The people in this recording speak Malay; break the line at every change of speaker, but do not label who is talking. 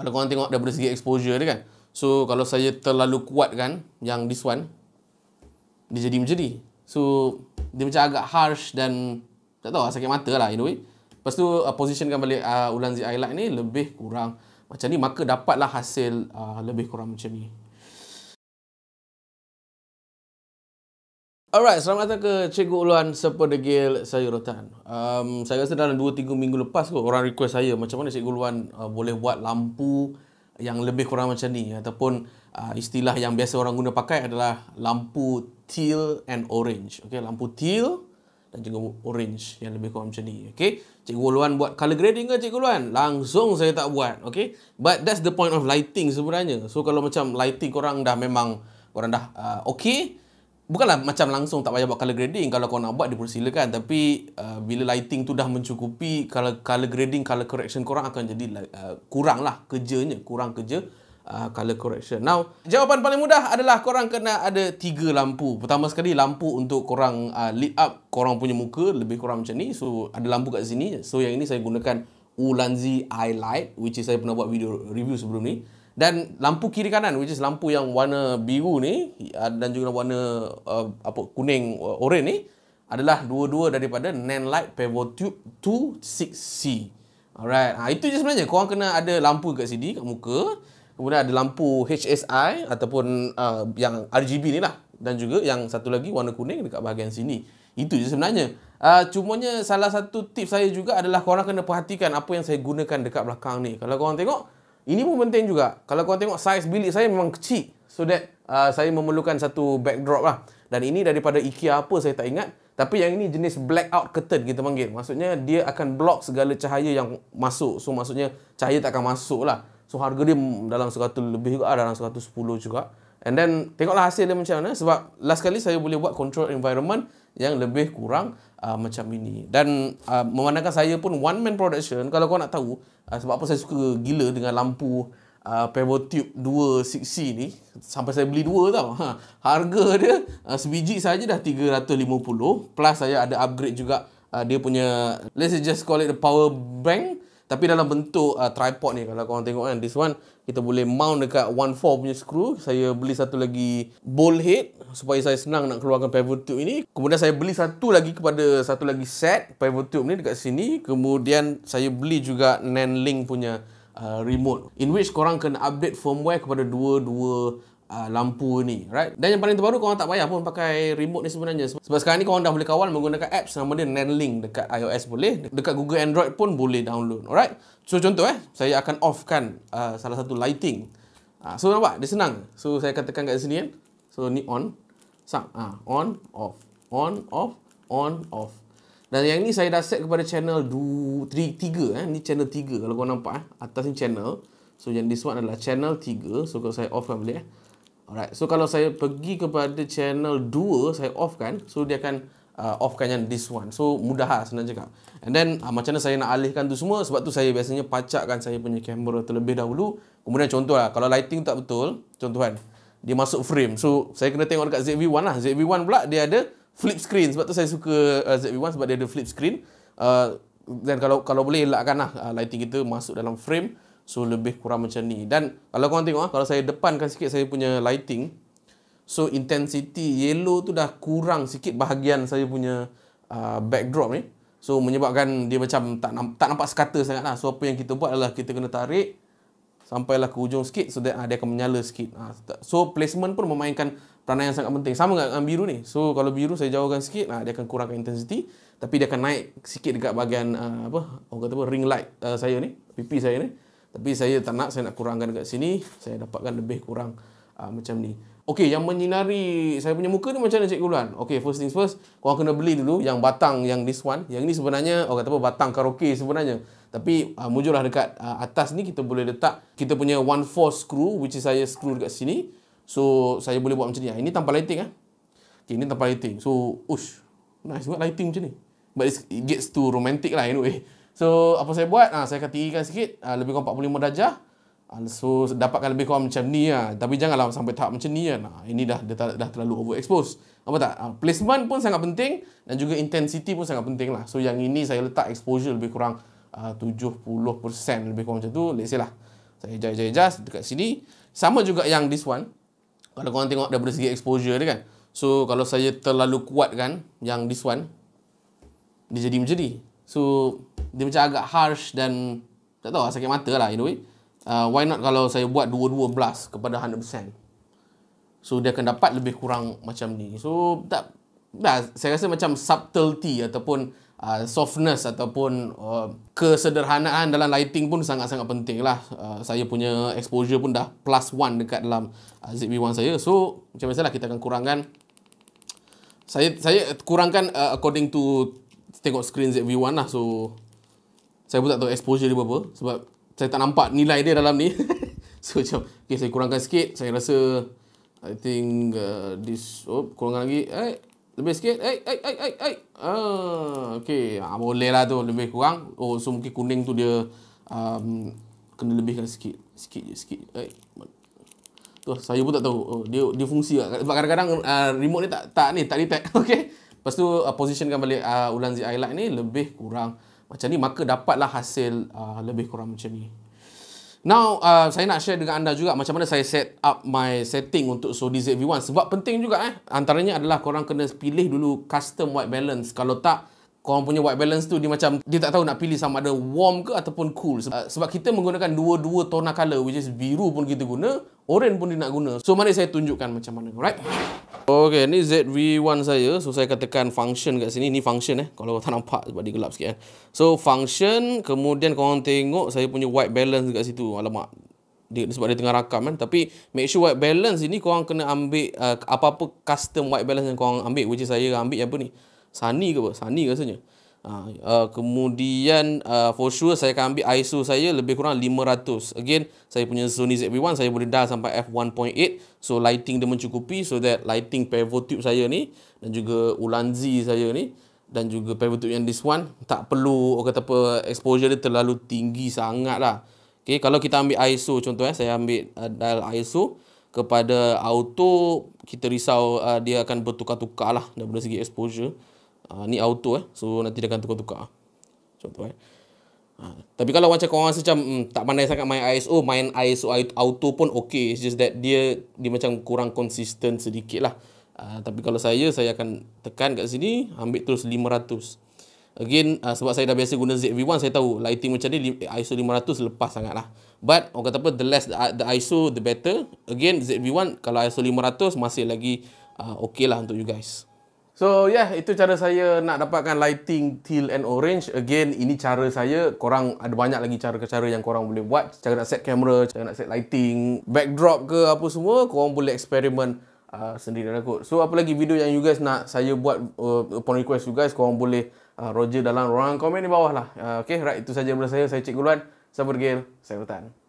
kalau korang tengok daripada segi exposure dia kan so kalau saya terlalu kuat kan yang this one dia jadi macam ni so dia macam agak harsh dan tak tahu sakit mata lah in a way lepas tu uh, positionkan balik uh, ulang Z ni lebih kurang macam ni maka dapatlah hasil uh, lebih kurang macam ni Alright, selamat datang ke Cikgu Uluan Sepedegil Sayurutan. Um, saya rasa dalam 2-3 minggu lepas kot orang request saya macam mana Cikgu Uluan uh, boleh buat lampu yang lebih kurang macam ni ataupun uh, istilah yang biasa orang guna pakai adalah lampu teal and orange. Okay, lampu teal dan juga orange yang lebih kurang macam ni. Okay, Cikgu Uluan buat color grading ke Cikgu Uluan? Langsung saya tak buat. Okay, but that's the point of lighting sebenarnya. So, kalau macam lighting korang dah memang korang dah uh, okay, Bukanlah macam langsung tak payah buat color grading Kalau kau nak buat dipersilakan Tapi uh, bila lighting tu dah mencukupi kalau color grading, color correction korang akan jadi uh, Kurang lah kerjanya Kurang kerja uh, color correction Now, jawapan paling mudah adalah kau orang kena ada tiga lampu Pertama sekali lampu untuk korang uh, lit up kau orang punya muka lebih kurang macam ni So ada lampu kat sini So yang ini saya gunakan Ulanzi Eye Light Which is saya pernah buat video review sebelum ni dan lampu kiri kanan which is lampu yang warna biru ni ah, dan juga warna uh, apa kuning uh, ah, oren ni adalah dua-dua daripada NAND light pivot tube 26C. Alright. Ha itu je sebenarnya. Korang kena ada lampu kat sini kat muka. Kemudian ada lampu HSI ataupun uh, yang RGB ni lah dan juga yang satu lagi warna kuning dekat bahagian sini. Itu je sebenarnya. Uh, cumanya salah satu tip saya juga adalah korang kena perhatikan apa yang saya gunakan dekat belakang ni. Kalau korang tengok ini pun penting juga. Kalau kau tengok saiz bilik saya memang kecil. So that uh, saya memerlukan satu backdrop lah. Dan ini daripada IKEA apa saya tak ingat. Tapi yang ini jenis blackout curtain kita panggil. Maksudnya dia akan block segala cahaya yang masuk. So maksudnya cahaya tak akan masuk lah. So harga dia dalam 100 lebih juga. Ah, dalam 110 juga. And then tengoklah hasil dia macam mana sebab last kali saya boleh buat control environment yang lebih kurang uh, macam ini. Dan uh, memandangkan saya pun one man production kalau kau nak tahu uh, sebab apa saya suka gila dengan lampu uh, Pebble Tube 2 c ni sampai saya beli dua tau. Ha, harga dia uh, sebiji saja dah 350 plus saya ada upgrade juga uh, dia punya let's just call it the power bank tapi dalam bentuk uh, tripod ni kalau korang tengok kan This one kita boleh mount dekat 1.4 punya screw Saya beli satu lagi ball head Supaya saya senang nak keluarkan pivot tube ini Kemudian saya beli satu lagi kepada satu lagi set pivot tube ni dekat sini Kemudian saya beli juga NAND link punya uh, remote In which korang kena update firmware kepada dua-dua uh, lampu ni right dan yang paling terbaru korang tak payah pun pakai remote ni sebenarnya sebab sekarang ni korang dah boleh kawal menggunakan apps nama dia Nenling dekat iOS boleh dekat Google Android pun boleh download alright so contoh eh saya akan offkan uh, salah satu lighting uh, so nampak dia senang so saya akan tekan kat sini kan so ni on sang ah on off on off on off dan yang ni saya dah set kepada channel 2 3 3 eh ni channel 3 kalau kau nampak eh atas ni channel so yang this one adalah channel 3 so kalau saya off kan boleh eh Alright. So kalau saya pergi kepada channel 2 saya off kan. So dia akan uh, offkan yang this one. So mudah lah senang cakap. And then uh, macam mana saya nak alihkan tu semua? Sebab tu saya biasanya pacakkan saya punya kamera terlebih dahulu. Kemudian contoh lah, kalau lighting tak betul, contoh kan. Dia masuk frame. So saya kena tengok dekat ZV-1 lah. ZV-1 pula dia ada flip screen. Sebab tu saya suka uh, ZV-1 sebab dia ada flip screen. Dan uh, kalau kalau boleh elakkanlah uh, lighting kita masuk dalam frame. So lebih kurang macam ni Dan kalau korang tengok ah, Kalau saya depankan sikit saya punya lighting So intensity yellow tu dah kurang sikit bahagian saya punya uh, backdrop ni So menyebabkan dia macam tak, namp tak nampak sekata sangat lah So apa yang kita buat adalah kita kena tarik Sampailah ke ujung sikit So ah, dia akan menyala sikit So placement pun memainkan peranan yang sangat penting Sama dengan biru ni So kalau biru saya jauhkan sikit Dia akan kurangkan intensity Tapi dia akan naik sikit dekat bahagian uh, apa? Orang kata apa? ring light uh, saya ni Pipi saya ni tapi saya tak nak, saya nak kurangkan dekat sini. Saya dapatkan lebih kurang uh, macam ni. Okey, yang menyinari saya punya muka ni macam mana Cikgu Luan? Okey, first things first, korang kena beli dulu yang batang yang this one. Yang ni sebenarnya, orang kata apa, batang karaoke sebenarnya. Tapi uh, mujurlah dekat uh, atas ni kita boleh letak kita punya one-four screw which is saya screw dekat sini. So, saya boleh buat macam ni. Ini tanpa lighting ah. Okay, ini tanpa lighting. So, ush, nice buat lighting macam ni. But it gets too romantic lah anyway. So apa saya buat? Ha, saya akan tinggikan sikit ha, Lebih kurang 45 darjah ha, So dapatkan lebih kurang macam ni ha. Tapi janganlah sampai tahap macam ni kan. ha, Ini dah, dah, dah terlalu expose. apa tak? Ha, placement pun sangat penting Dan juga intensity pun sangat penting lah So yang ini saya letak exposure lebih kurang uh, 70% lebih kurang macam tu Let's say lah Saya adjust, adjust dekat sini Sama juga yang this one Kalau korang tengok daripada segi exposure dia kan So kalau saya terlalu kuat kan Yang this one Dia jadi macam ni So dia macam agak harsh dan tak tahu lah, sakit mata lah anyway Uh, why not kalau saya buat dua-dua blast kepada 100%. So dia akan dapat lebih kurang macam ni. So tak dah saya rasa macam subtlety ataupun uh, softness ataupun uh, kesederhanaan dalam lighting pun sangat-sangat penting lah. Uh, saya punya exposure pun dah plus one dekat dalam uh, ZB-1 saya. So macam biasa lah kita akan kurangkan saya saya kurangkan uh, according to tengok screen ZV-1 lah so saya pun tak tahu exposure dia berapa sebab saya tak nampak nilai dia dalam ni so macam okay, saya kurangkan sikit saya rasa I think uh, this oh kurangkan lagi eh lebih sikit eh eh eh eh eh ah okay. ah, boleh lah tu lebih kurang oh so mungkin kuning tu dia um, kena lebihkan sikit sikit je sikit eh tu saya pun tak tahu oh, dia dia fungsi lah. sebab kadang-kadang uh, remote ni tak tak ni tak detect okey lepas tu uh, positionkan balik uh, ulang ZI light ni lebih kurang macam ni maka dapatlah hasil uh, lebih kurang macam ni now uh, saya nak share dengan anda juga macam mana saya set up my setting untuk Sony ZV-1 sebab penting juga eh antaranya adalah korang kena pilih dulu custom white balance kalau tak korang punya white balance tu dia macam dia tak tahu nak pilih sama ada warm ke ataupun cool sebab, uh, sebab kita menggunakan dua-dua tona color which is biru pun kita guna orange pun dia nak guna so mana saya tunjukkan macam mana alright Okay, ni ZV1 saya. So, saya katakan function kat sini. Ni function eh. Kalau tak nampak sebab dia gelap sikit eh. So, function. Kemudian korang tengok saya punya white balance kat situ. Alamak. Dia, sebab dia tengah rakam kan. Tapi, make sure white balance ni korang kena ambil uh, apa-apa custom white balance yang korang ambil. Which is saya ambil yang apa ni. Sunny ke apa? Sunny rasanya. Ha, uh, kemudian uh, for sure saya akan ambil ISO saya lebih kurang 500. Again, saya punya Sony ZV-1 saya boleh dah sampai f1.8. So lighting dia mencukupi so that lighting pivot tube saya ni dan juga ulanzi saya ni dan juga pivot tube yang this one tak perlu orang kata apa exposure dia terlalu tinggi sangat lah. Okay, kalau kita ambil ISO contoh eh, saya ambil uh, dial ISO kepada auto kita risau uh, dia akan bertukar-tukar lah daripada segi exposure uh, ni auto eh so nanti dia akan tukar-tukar contoh eh ha. tapi kalau macam korang macam mm, tak pandai sangat main ISO oh, main ISO auto pun ok it's just that dia dia macam kurang konsisten sedikit lah uh, tapi kalau saya saya akan tekan kat sini ambil terus 500 again uh, sebab saya dah biasa guna ZV1 saya tahu lighting macam ni ISO 500 lepas sangat lah but orang kata apa the less the, the ISO the better again ZV1 kalau ISO 500 masih lagi uh, ok lah untuk you guys So yeah, itu cara saya nak dapatkan lighting teal and orange. Again, ini cara saya. Korang ada banyak lagi cara-cara yang korang boleh buat. Cara nak set kamera, cara nak set lighting, backdrop ke apa semua. Korang boleh eksperimen uh, sendiri dah kot. So apa lagi video yang you guys nak saya buat uh, upon request you guys. Korang boleh uh, roger dalam ruang komen di bawah lah. Uh, okay, right. Itu saja daripada saya. Saya Cik Guluan. Sabar Gil. Saya Hutan.